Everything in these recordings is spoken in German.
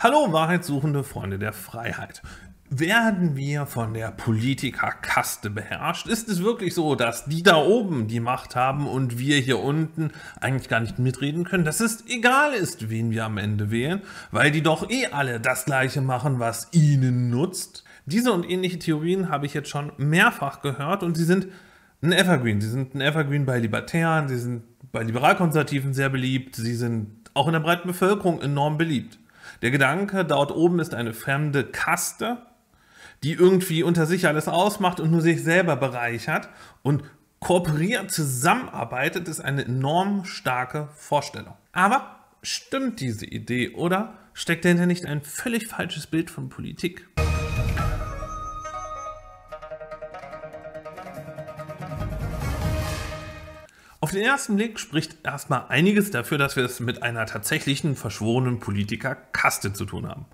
Hallo wahrheitssuchende Freunde der Freiheit. Werden wir von der Politikerkaste beherrscht? Ist es wirklich so, dass die da oben die Macht haben und wir hier unten eigentlich gar nicht mitreden können? Dass es egal ist, wen wir am Ende wählen, weil die doch eh alle das Gleiche machen, was ihnen nutzt? Diese und ähnliche Theorien habe ich jetzt schon mehrfach gehört und sie sind ein Evergreen. Sie sind ein Evergreen bei Libertären, sie sind bei Liberalkonservativen sehr beliebt, sie sind auch in der breiten Bevölkerung enorm beliebt. Der Gedanke, dort oben ist eine fremde Kaste, die irgendwie unter sich alles ausmacht und nur sich selber bereichert und kooperiert, zusammenarbeitet, ist eine enorm starke Vorstellung. Aber stimmt diese Idee oder steckt dahinter nicht ein völlig falsches Bild von Politik? Auf den ersten Blick spricht erstmal einiges dafür, dass wir es mit einer tatsächlichen verschworenen Politikerkaste zu tun haben.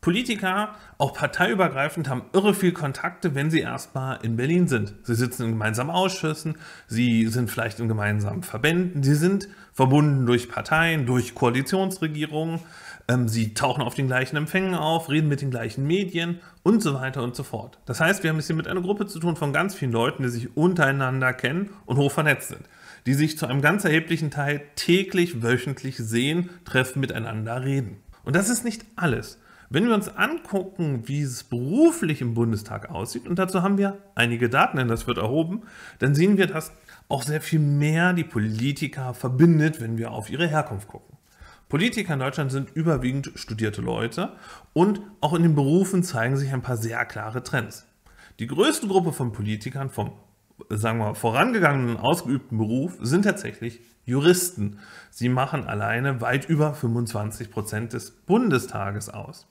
Politiker, auch parteiübergreifend, haben irre viel Kontakte, wenn sie erstmal in Berlin sind. Sie sitzen in gemeinsamen Ausschüssen, sie sind vielleicht in gemeinsamen Verbänden, sie sind verbunden durch Parteien, durch Koalitionsregierungen, ähm, sie tauchen auf den gleichen Empfängen auf, reden mit den gleichen Medien und so weiter und so fort. Das heißt, wir haben es hier mit einer Gruppe zu tun von ganz vielen Leuten, die sich untereinander kennen und hoch vernetzt sind die sich zu einem ganz erheblichen Teil täglich, wöchentlich sehen, treffen, miteinander reden. Und das ist nicht alles. Wenn wir uns angucken, wie es beruflich im Bundestag aussieht, und dazu haben wir einige Daten, denn das wird erhoben, dann sehen wir, dass auch sehr viel mehr die Politiker verbindet, wenn wir auf ihre Herkunft gucken. Politiker in Deutschland sind überwiegend studierte Leute und auch in den Berufen zeigen sich ein paar sehr klare Trends. Die größte Gruppe von Politikern vom sagen wir vorangegangenen, ausgeübten Beruf sind tatsächlich Juristen. Sie machen alleine weit über 25 Prozent des Bundestages aus.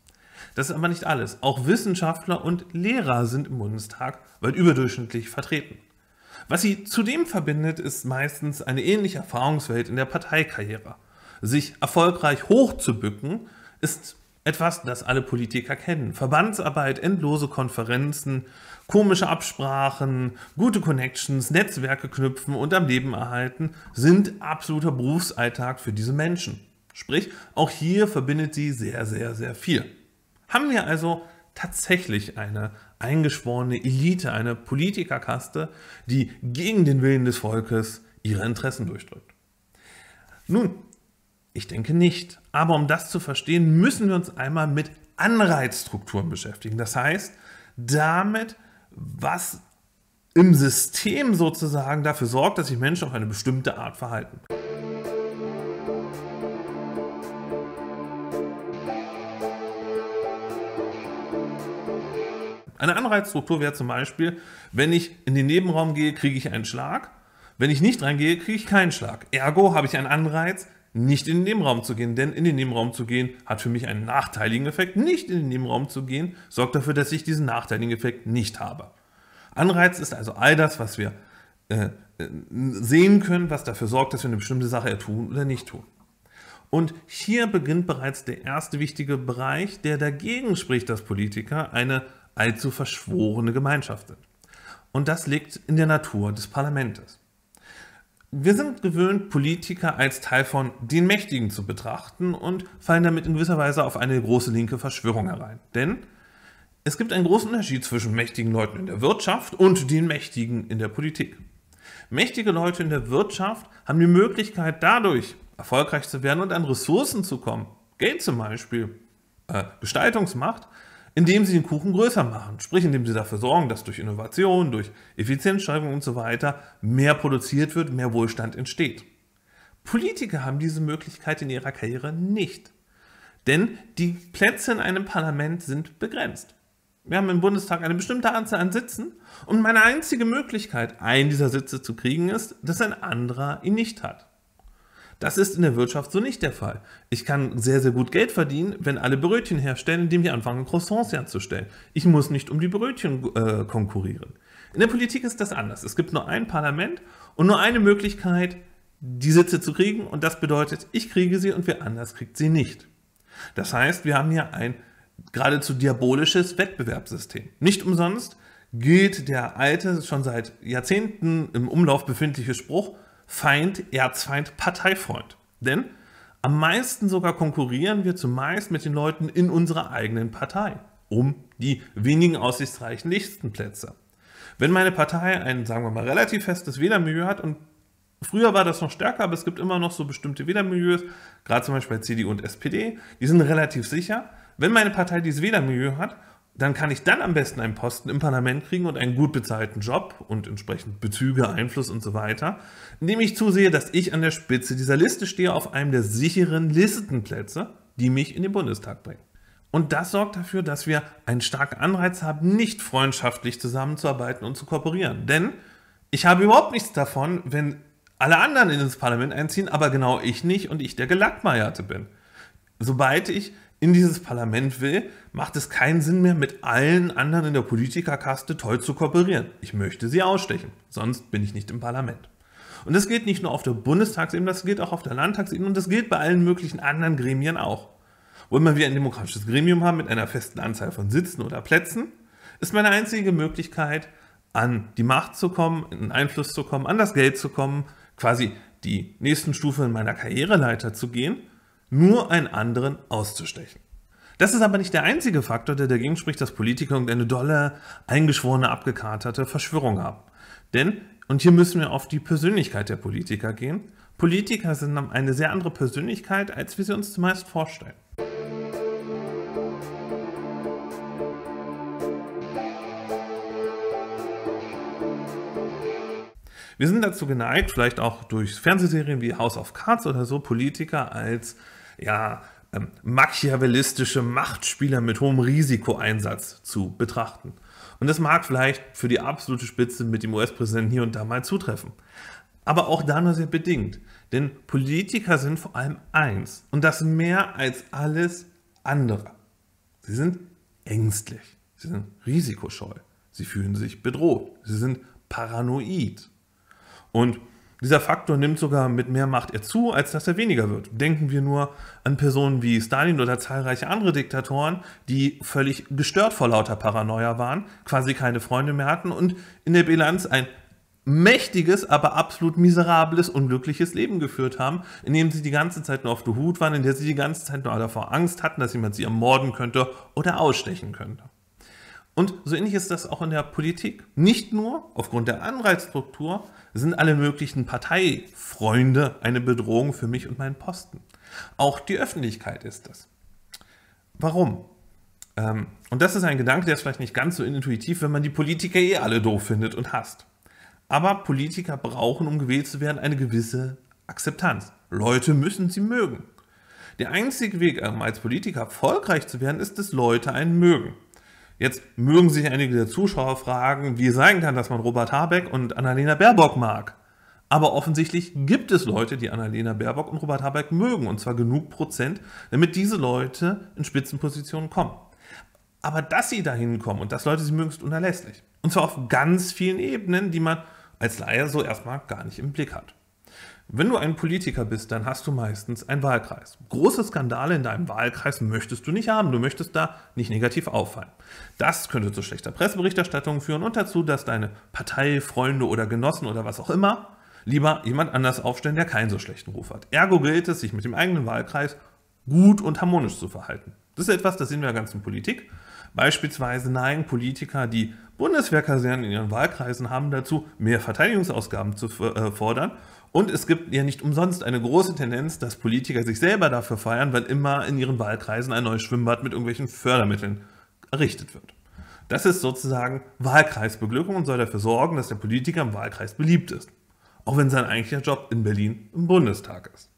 Das ist aber nicht alles. Auch Wissenschaftler und Lehrer sind im Bundestag weit überdurchschnittlich vertreten. Was sie zudem verbindet, ist meistens eine ähnliche Erfahrungswelt in der Parteikarriere. Sich erfolgreich hochzubücken ist etwas, das alle Politiker kennen. Verbandsarbeit, endlose Konferenzen, komische Absprachen, gute Connections, Netzwerke knüpfen und am Leben erhalten sind absoluter Berufsalltag für diese Menschen. Sprich, auch hier verbindet sie sehr, sehr, sehr viel. Haben wir also tatsächlich eine eingeschworene Elite, eine Politikerkaste, die gegen den Willen des Volkes ihre Interessen durchdrückt. Nun, ich denke nicht. Aber um das zu verstehen, müssen wir uns einmal mit Anreizstrukturen beschäftigen. Das heißt, damit, was im System sozusagen dafür sorgt, dass sich Menschen auf eine bestimmte Art verhalten. Eine Anreizstruktur wäre zum Beispiel, wenn ich in den Nebenraum gehe, kriege ich einen Schlag. Wenn ich nicht reingehe, kriege ich keinen Schlag. Ergo habe ich einen Anreiz, nicht in den Nebenraum zu gehen. Denn in den Nebenraum zu gehen hat für mich einen nachteiligen Effekt. Nicht in den Nebenraum zu gehen sorgt dafür, dass ich diesen nachteiligen Effekt nicht habe. Anreiz ist also all das, was wir äh, äh sehen können, was dafür sorgt, dass wir eine bestimmte Sache tun oder nicht tun. Und hier beginnt bereits der erste wichtige Bereich, der dagegen spricht, dass Politiker eine allzu verschworene Gemeinschaft sind. Und das liegt in der Natur des Parlaments. Wir sind gewöhnt, Politiker als Teil von den Mächtigen zu betrachten und fallen damit in gewisser Weise auf eine große linke Verschwörung herein. Denn es gibt einen großen Unterschied zwischen mächtigen Leuten in der Wirtschaft und den Mächtigen in der Politik. Mächtige Leute in der Wirtschaft haben die Möglichkeit, dadurch erfolgreich zu werden und an Ressourcen zu kommen. Geld zum Beispiel, äh, Gestaltungsmacht, indem sie den Kuchen größer machen, sprich indem sie dafür sorgen, dass durch Innovation, durch Effizienzsteigerung und so weiter mehr produziert wird, mehr Wohlstand entsteht. Politiker haben diese Möglichkeit in ihrer Karriere nicht, denn die Plätze in einem Parlament sind begrenzt. Wir haben im Bundestag eine bestimmte Anzahl an Sitzen und meine einzige Möglichkeit, einen dieser Sitze zu kriegen, ist, dass ein anderer ihn nicht hat. Das ist in der Wirtschaft so nicht der Fall. Ich kann sehr, sehr gut Geld verdienen, wenn alle Brötchen herstellen, indem ich anfange, Croissants herzustellen. Ich muss nicht um die Brötchen äh, konkurrieren. In der Politik ist das anders. Es gibt nur ein Parlament und nur eine Möglichkeit, die Sitze zu kriegen. Und das bedeutet, ich kriege sie und wer anders kriegt sie nicht. Das heißt, wir haben hier ein geradezu diabolisches Wettbewerbssystem. Nicht umsonst gilt der alte, schon seit Jahrzehnten im Umlauf befindliche Spruch, Feind, Erzfeind, Parteifreund. Denn am meisten sogar konkurrieren wir zumeist mit den Leuten in unserer eigenen Partei um die wenigen aussichtsreichen Listenplätze. Wenn meine Partei ein, sagen wir mal, relativ festes Wählermilieu hat und Früher war das noch stärker, aber es gibt immer noch so bestimmte Wählermilieus, gerade zum Beispiel bei CDU und SPD, die sind relativ sicher. Wenn meine Partei dieses Wählermilieu hat, dann kann ich dann am besten einen Posten im Parlament kriegen und einen gut bezahlten Job und entsprechend Bezüge, Einfluss und so weiter, indem ich zusehe, dass ich an der Spitze dieser Liste stehe auf einem der sicheren Listenplätze, die mich in den Bundestag bringen. Und das sorgt dafür, dass wir einen starken Anreiz haben, nicht freundschaftlich zusammenzuarbeiten und zu kooperieren. Denn ich habe überhaupt nichts davon, wenn alle anderen ins Parlament einziehen, aber genau ich nicht und ich der Gelackmeierte bin. Sobald ich in dieses Parlament will, macht es keinen Sinn mehr, mit allen anderen in der Politikerkaste toll zu kooperieren. Ich möchte sie ausstechen, sonst bin ich nicht im Parlament. Und das gilt nicht nur auf der Bundestagsebene, das gilt auch auf der Landtagsebene und das gilt bei allen möglichen anderen Gremien auch. Wo immer wir ein demokratisches Gremium haben mit einer festen Anzahl von Sitzen oder Plätzen, ist meine einzige Möglichkeit, an die Macht zu kommen, in Einfluss zu kommen, an das Geld zu kommen, quasi die nächsten Stufe in meiner Karriereleiter zu gehen, nur einen anderen auszustechen. Das ist aber nicht der einzige Faktor, der dagegen spricht, dass Politiker irgendeine dolle, eingeschworene, abgekaterte Verschwörung haben. Denn, und hier müssen wir auf die Persönlichkeit der Politiker gehen, Politiker sind eine sehr andere Persönlichkeit, als wir sie uns zumeist vorstellen. Wir sind dazu geneigt, vielleicht auch durch Fernsehserien wie House of Cards oder so, Politiker als ja, ähm, machiavellistische Machtspieler mit hohem Risikoeinsatz zu betrachten. Und das mag vielleicht für die absolute Spitze mit dem US-Präsidenten hier und da mal zutreffen. Aber auch da nur sehr bedingt. Denn Politiker sind vor allem eins und das mehr als alles andere. Sie sind ängstlich, sie sind risikoscheu, sie fühlen sich bedroht, sie sind paranoid. Und dieser Faktor nimmt sogar mit mehr Macht er zu, als dass er weniger wird. Denken wir nur an Personen wie Stalin oder zahlreiche andere Diktatoren, die völlig gestört vor lauter Paranoia waren, quasi keine Freunde mehr hatten und in der Bilanz ein mächtiges, aber absolut miserables, unglückliches Leben geführt haben, in dem sie die ganze Zeit nur auf der Hut waren, in der sie die ganze Zeit nur davor Angst hatten, dass jemand sie ermorden könnte oder ausstechen könnte. Und so ähnlich ist das auch in der Politik. Nicht nur aufgrund der Anreizstruktur sind alle möglichen Parteifreunde eine Bedrohung für mich und meinen Posten. Auch die Öffentlichkeit ist das. Warum? Ähm, und das ist ein Gedanke, der ist vielleicht nicht ganz so intuitiv, wenn man die Politiker eh alle doof findet und hasst. Aber Politiker brauchen, um gewählt zu werden, eine gewisse Akzeptanz. Leute müssen sie mögen. Der einzige Weg, um ähm, als Politiker erfolgreich zu werden, ist, dass Leute einen mögen. Jetzt mögen sich einige der Zuschauer fragen, wie es sein kann, dass man Robert Habeck und Annalena Baerbock mag. Aber offensichtlich gibt es Leute, die Annalena Baerbock und Robert Habeck mögen, und zwar genug Prozent, damit diese Leute in Spitzenpositionen kommen. Aber dass sie dahin kommen und dass Leute sie mögen, ist unerlässlich. Und zwar auf ganz vielen Ebenen, die man als Laie so erstmal gar nicht im Blick hat. Wenn du ein Politiker bist, dann hast du meistens einen Wahlkreis. Große Skandale in deinem Wahlkreis möchtest du nicht haben. Du möchtest da nicht negativ auffallen. Das könnte zu schlechter Presseberichterstattung führen und dazu, dass deine Partei, Freunde oder Genossen oder was auch immer lieber jemand anders aufstellen, der keinen so schlechten Ruf hat. Ergo gilt es, sich mit dem eigenen Wahlkreis gut und harmonisch zu verhalten. Das ist etwas, das sehen wir ganz in Politik. Beispielsweise neigen Politiker, die Bundeswehrkasernen in ihren Wahlkreisen haben, dazu, mehr Verteidigungsausgaben zu äh, fordern und es gibt ja nicht umsonst eine große Tendenz, dass Politiker sich selber dafür feiern, weil immer in ihren Wahlkreisen ein neues Schwimmbad mit irgendwelchen Fördermitteln errichtet wird. Das ist sozusagen Wahlkreisbeglückung und soll dafür sorgen, dass der Politiker im Wahlkreis beliebt ist. Auch wenn sein eigentlicher Job in Berlin im Bundestag ist.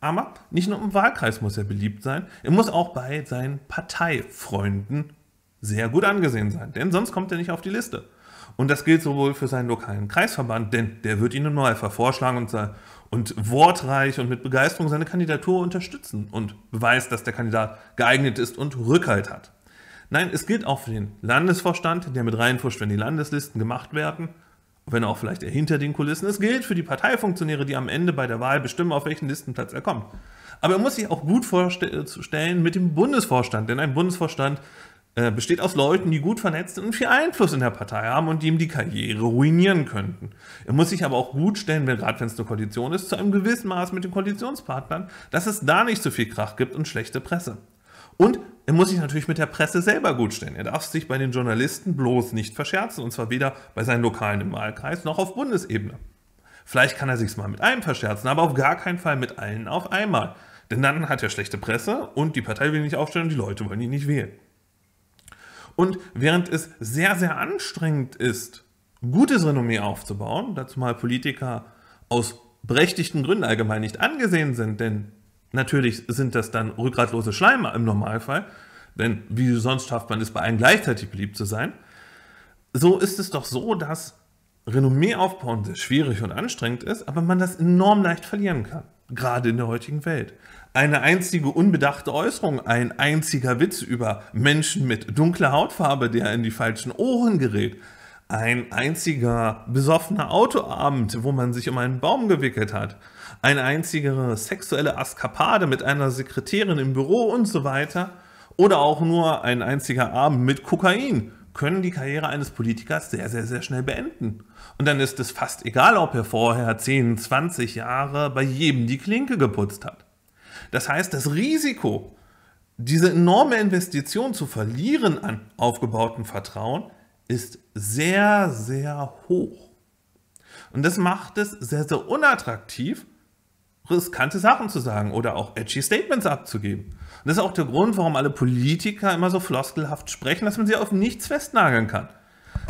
Aber nicht nur im Wahlkreis muss er beliebt sein, er muss auch bei seinen Parteifreunden sehr gut angesehen sein, denn sonst kommt er nicht auf die Liste. Und das gilt sowohl für seinen lokalen Kreisverband, denn der wird Ihnen Neufer vorschlagen und, und wortreich und mit Begeisterung seine Kandidatur unterstützen und beweist, dass der Kandidat geeignet ist und Rückhalt hat. Nein, es gilt auch für den Landesvorstand, der mit reinfuscht, wenn die Landeslisten gemacht werden, wenn auch vielleicht er hinter den Kulissen. Es gilt für die Parteifunktionäre, die am Ende bei der Wahl bestimmen, auf welchen Listenplatz er kommt. Aber er muss sich auch gut vorstellen äh, mit dem Bundesvorstand, denn ein Bundesvorstand äh, besteht aus Leuten, die gut vernetzt sind und viel Einfluss in der Partei haben und die ihm die Karriere ruinieren könnten. Er muss sich aber auch gut stellen, wenn, gerade wenn es eine Koalition ist, zu einem gewissen Maß mit den Koalitionspartnern, dass es da nicht so viel Krach gibt und schlechte Presse. Und er muss sich natürlich mit der Presse selber gut stellen. Er darf sich bei den Journalisten bloß nicht verscherzen, und zwar weder bei seinen Lokalen im Wahlkreis noch auf Bundesebene. Vielleicht kann er sich's mal mit einem verscherzen, aber auf gar keinen Fall mit allen auf einmal. Denn dann hat er schlechte Presse und die Partei will ihn nicht aufstellen und die Leute wollen ihn nicht wählen. Und während es sehr, sehr anstrengend ist, gutes Renommee aufzubauen, dazu mal Politiker aus berechtigten Gründen allgemein nicht angesehen sind, denn natürlich sind das dann rückgratlose Schleimer im Normalfall, denn wie sonst schafft man es bei allen gleichzeitig beliebt zu sein, so ist es doch so, dass Renommee aufbauen sehr schwierig und anstrengend ist, aber man das enorm leicht verlieren kann gerade in der heutigen Welt. Eine einzige unbedachte Äußerung, ein einziger Witz über Menschen mit dunkler Hautfarbe, der in die falschen Ohren gerät, ein einziger besoffener Autoabend, wo man sich um einen Baum gewickelt hat, eine einzige sexuelle Askapade mit einer Sekretärin im Büro und so weiter, oder auch nur ein einziger Abend mit Kokain, können die Karriere eines Politikers sehr, sehr, sehr schnell beenden. Und dann ist es fast egal, ob er vorher 10, 20 Jahre bei jedem die Klinke geputzt hat. Das heißt, das Risiko, diese enorme Investition zu verlieren an aufgebautem Vertrauen, ist sehr, sehr hoch. Und das macht es sehr, sehr unattraktiv, riskante Sachen zu sagen oder auch edgy Statements abzugeben. Und das ist auch der Grund, warum alle Politiker immer so floskelhaft sprechen, dass man sie auf nichts festnageln kann.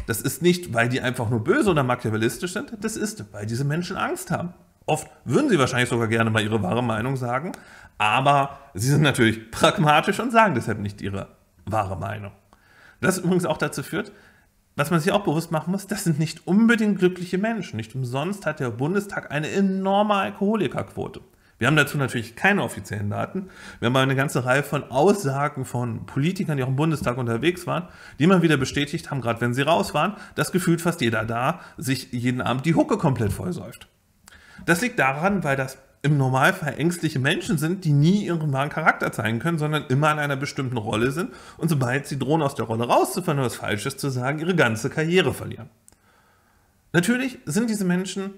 Das ist nicht, weil die einfach nur böse oder machiavellistisch sind, das ist, weil diese Menschen Angst haben. Oft würden sie wahrscheinlich sogar gerne mal ihre wahre Meinung sagen, aber sie sind natürlich pragmatisch und sagen deshalb nicht ihre wahre Meinung. Das übrigens auch dazu führt, was man sich auch bewusst machen muss, das sind nicht unbedingt glückliche Menschen. Nicht umsonst hat der Bundestag eine enorme Alkoholikerquote. Wir haben dazu natürlich keine offiziellen Daten. Wir haben aber eine ganze Reihe von Aussagen von Politikern, die auch im Bundestag unterwegs waren, die immer wieder bestätigt haben, gerade wenn sie raus waren, dass gefühlt fast jeder da sich jeden Abend die Hucke komplett vollsäuft. Das liegt daran, weil das im Normalfall ängstliche Menschen sind, die nie ihren wahren Charakter zeigen können, sondern immer in einer bestimmten Rolle sind und sobald sie drohen, aus der Rolle rauszufallen oder was Falsches zu sagen, ihre ganze Karriere verlieren. Natürlich sind diese Menschen,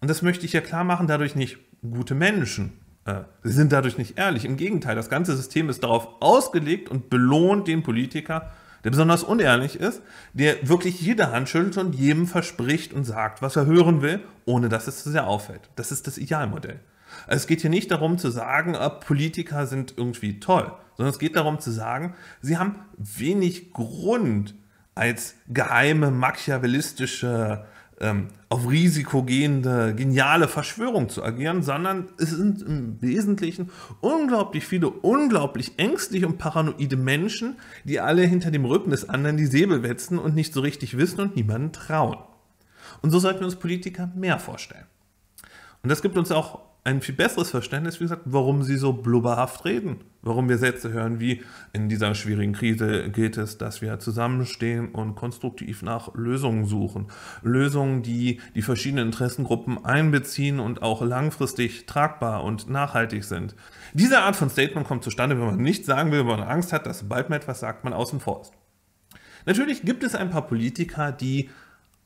und das möchte ich ja klar machen, dadurch nicht gute Menschen. Äh, sie sind dadurch nicht ehrlich. Im Gegenteil, das ganze System ist darauf ausgelegt und belohnt den Politiker, der besonders unehrlich ist, der wirklich jede Hand schüttelt und jedem verspricht und sagt, was er hören will, ohne dass es zu sehr auffällt. Das ist das Idealmodell es geht hier nicht darum zu sagen, ah, Politiker sind irgendwie toll, sondern es geht darum zu sagen, sie haben wenig Grund als geheime, machiavellistische, ähm, auf Risiko gehende, geniale Verschwörung zu agieren, sondern es sind im Wesentlichen unglaublich viele, unglaublich ängstliche und paranoide Menschen, die alle hinter dem Rücken des anderen die Säbel wetzen und nicht so richtig wissen und niemanden trauen. Und so sollten wir uns Politiker mehr vorstellen. Und das gibt uns auch ein viel besseres Verständnis, wie gesagt, warum sie so blubberhaft reden. Warum wir Sätze hören wie, in dieser schwierigen Krise geht es, dass wir zusammenstehen und konstruktiv nach Lösungen suchen. Lösungen, die die verschiedenen Interessengruppen einbeziehen und auch langfristig tragbar und nachhaltig sind. Diese Art von Statement kommt zustande, wenn man nichts sagen will, wenn man Angst hat, dass bald mal etwas sagt, man außen vor ist. Natürlich gibt es ein paar Politiker, die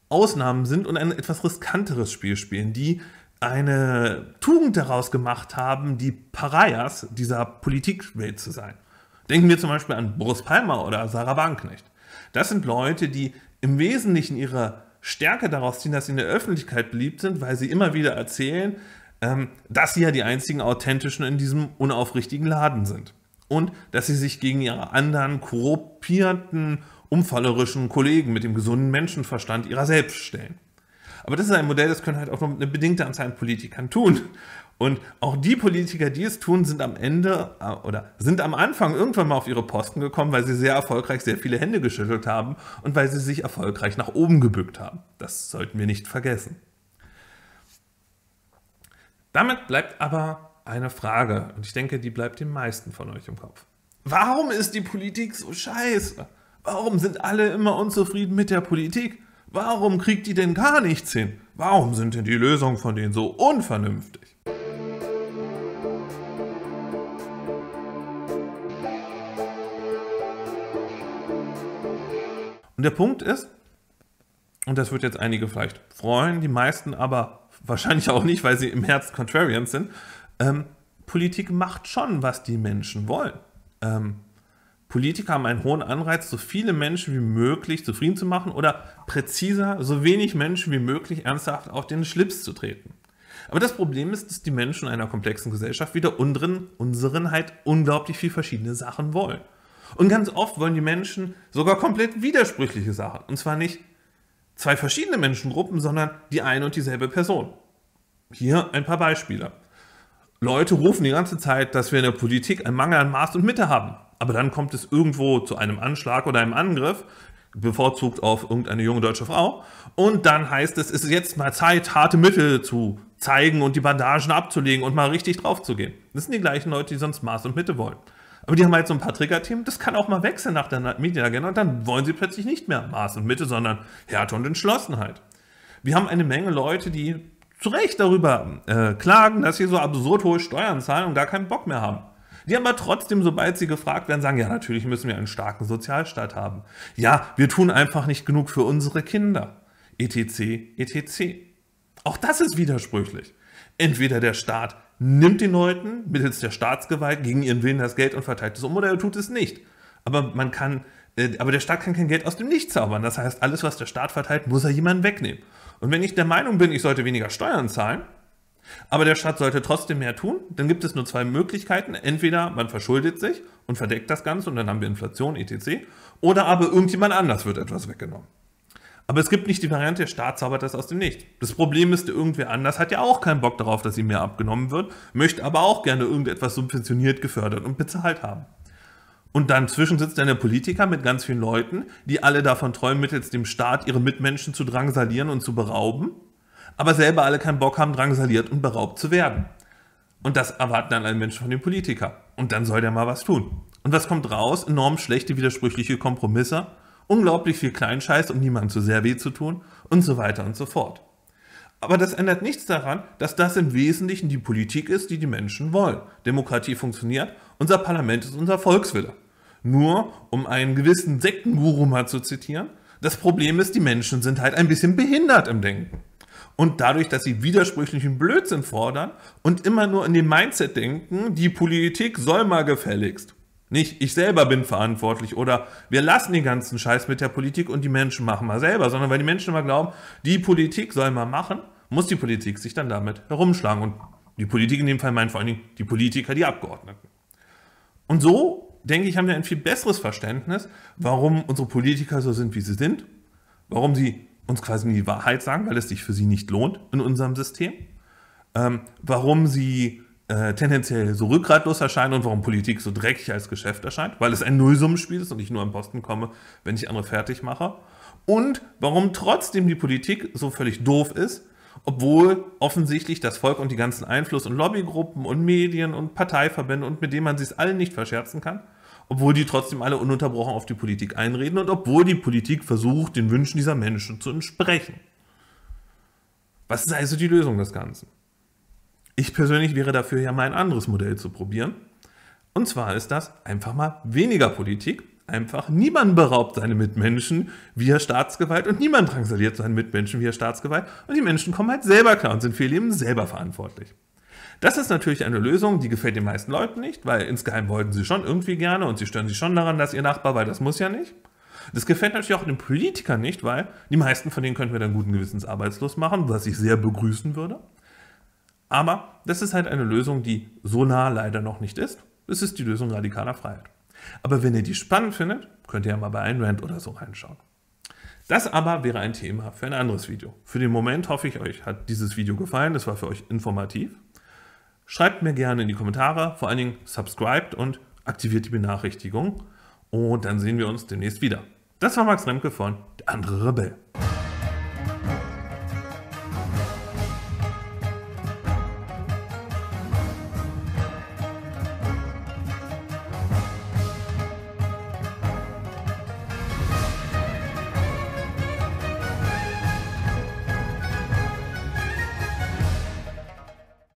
Ausnahmen sind und ein etwas riskanteres Spiel spielen, die eine Tugend daraus gemacht haben, die Parias dieser Politikwelt zu sein. Denken wir zum Beispiel an Boris Palmer oder Sarah Wagenknecht. Das sind Leute, die im Wesentlichen ihre Stärke daraus ziehen, dass sie in der Öffentlichkeit beliebt sind, weil sie immer wieder erzählen, ähm, dass sie ja die einzigen authentischen in diesem unaufrichtigen Laden sind. Und dass sie sich gegen ihre anderen korruptierten, umfallerischen Kollegen mit dem gesunden Menschenverstand ihrer selbst stellen. Aber das ist ein Modell, das können halt auch nur eine bedingte Anzahl an Politikern tun. Und auch die Politiker, die es tun, sind am Ende äh, oder sind am Anfang irgendwann mal auf ihre Posten gekommen, weil sie sehr erfolgreich sehr viele Hände geschüttelt haben und weil sie sich erfolgreich nach oben gebückt haben. Das sollten wir nicht vergessen. Damit bleibt aber eine Frage und ich denke, die bleibt den meisten von euch im Kopf. Warum ist die Politik so scheiße? Warum sind alle immer unzufrieden mit der Politik? Warum kriegt die denn gar nichts hin? Warum sind denn die Lösungen von denen so unvernünftig? Und der Punkt ist, und das wird jetzt einige vielleicht freuen, die meisten aber wahrscheinlich auch nicht, weil sie im Herz Contrarians sind, ähm, Politik macht schon, was die Menschen wollen. Ähm, Politiker haben einen hohen Anreiz, so viele Menschen wie möglich zufrieden zu machen oder präziser, so wenig Menschen wie möglich ernsthaft auf den Schlips zu treten. Aber das Problem ist, dass die Menschen in einer komplexen Gesellschaft wie der unseren, unseren halt unglaublich viel verschiedene Sachen wollen. Und ganz oft wollen die Menschen sogar komplett widersprüchliche Sachen. Und zwar nicht zwei verschiedene Menschengruppen, sondern die eine und dieselbe Person. Hier ein paar Beispiele. Leute rufen die ganze Zeit, dass wir in der Politik einen Mangel an Maß und Mitte haben aber dann kommt es irgendwo zu einem Anschlag oder einem Angriff, bevorzugt auf irgendeine junge deutsche Frau. Und dann heißt es, es ist jetzt mal Zeit, harte Mittel zu zeigen und die Bandagen abzulegen und mal richtig drauf zu gehen. Das sind die gleichen Leute, die sonst Maß und Mitte wollen. Aber die haben halt so ein paar Trigger-Themen, das kann auch mal wechseln nach der Medienagenda und dann wollen sie plötzlich nicht mehr Maß und Mitte, sondern Härte und Entschlossenheit. Wir haben eine Menge Leute, die zu Recht darüber äh, klagen, dass sie so absurd hohe Steuern zahlen und gar keinen Bock mehr haben die aber trotzdem, sobald sie gefragt werden, sagen, ja, natürlich müssen wir einen starken Sozialstaat haben. Ja, wir tun einfach nicht genug für unsere Kinder. ETC, ETC. Auch das ist widersprüchlich. Entweder der Staat nimmt den Leuten mittels der Staatsgewalt gegen ihren Willen das Geld und verteilt es um oder er tut es nicht. Aber man kann, äh, aber der Staat kann kein Geld aus dem Nichts zaubern. Das heißt, alles, was der Staat verteilt, muss er jemandem wegnehmen. Und wenn ich der Meinung bin, ich sollte weniger Steuern zahlen, aber der Staat sollte trotzdem mehr tun. Dann gibt es nur zwei Möglichkeiten. Entweder man verschuldet sich und verdeckt das Ganze und dann haben wir Inflation, etc. Oder aber irgendjemand anders wird etwas weggenommen. Aber es gibt nicht die Variante, der Staat zaubert das aus dem Nichts. Das Problem ist, irgendwer anders hat ja auch keinen Bock darauf, dass ihm mehr abgenommen wird, möchte aber auch gerne irgendetwas subventioniert, gefördert und bezahlt haben. Und dann zwischen sitzt dann der Politiker mit ganz vielen Leuten, die alle davon träumen, mittels dem Staat ihre Mitmenschen zu drangsalieren und zu berauben aber selber alle keinen Bock haben, drangsaliert und beraubt zu werden. Und das erwarten dann alle Menschen von dem Politiker. Und dann soll der mal was tun. Und was kommt raus? Enorm schlechte, widersprüchliche Kompromisse, unglaublich viel Kleinscheiß, um niemandem zu sehr weh zu tun und so weiter und so fort. Aber das ändert nichts daran, dass das im Wesentlichen die Politik ist, die die Menschen wollen. Demokratie funktioniert, unser Parlament ist unser Volkswille. Nur, um einen gewissen Sektenguru mal zu zitieren, das Problem ist, die Menschen sind halt ein bisschen behindert im Denken und dadurch, dass sie widersprüchlichen Blödsinn fordern und immer nur in dem Mindset denken, die Politik soll mal gefälligst. Nicht, ich selber bin verantwortlich oder wir lassen den ganzen Scheiß mit der Politik und die Menschen machen mal selber, sondern weil die Menschen immer glauben, die Politik soll mal machen, muss die Politik sich dann damit herumschlagen. Und die Politik in dem Fall meint vor allen Dingen die Politiker, die Abgeordneten. Und so, denke ich, haben wir ein viel besseres Verständnis, warum unsere Politiker so sind, wie sie sind, warum sie uns quasi die Wahrheit sagen, weil es sich für sie nicht lohnt in unserem System. Ähm, warum sie äh, tendenziell so rückgratlos erscheinen und warum Politik so dreckig als Geschäft erscheint, weil es ein Nullsummenspiel ist und ich nur am Posten komme, wenn ich andere fertig mache. Und warum trotzdem die Politik so völlig doof ist, obwohl offensichtlich das Volk und die ganzen Einfluss- und Lobbygruppen und Medien und Parteiverbände und mit denen man sie es allen nicht verscherzen kann, obwohl die trotzdem alle ununterbrochen auf die Politik einreden und obwohl die Politik versucht, den Wünschen dieser Menschen zu entsprechen. Was ist also die Lösung des Ganzen? Ich persönlich wäre dafür ja mal ein anderes Modell zu probieren. Und zwar ist das einfach mal weniger Politik, einfach niemand beraubt seine Mitmenschen via Staatsgewalt und niemand drangsaliert seine Mitmenschen via Staatsgewalt und die Menschen kommen halt selber klar und sind für ihr Leben selber verantwortlich. Das ist natürlich eine Lösung, die gefällt den meisten Leuten nicht, weil insgeheim wollten sie schon irgendwie gerne und sie stören sich schon daran, dass ihr Nachbar, weil das muss ja nicht. Das gefällt natürlich auch den Politikern nicht, weil die meisten von denen könnten wir dann guten Gewissens arbeitslos machen, was ich sehr begrüßen würde. Aber das ist halt eine Lösung, die so nah leider noch nicht ist. Es ist die Lösung radikaler Freiheit. Aber wenn ihr die spannend findet, könnt ihr ja mal bei Ayn Rand oder so reinschauen. Das aber wäre ein Thema für ein anderes Video. Für den Moment hoffe ich, euch hat dieses Video gefallen. Es war für euch informativ. Schreibt mir gerne in die Kommentare, vor allen Dingen subscribed und aktiviert die Benachrichtigung. Und dann sehen wir uns demnächst wieder. Das war Max Remke von Der andere Rebell.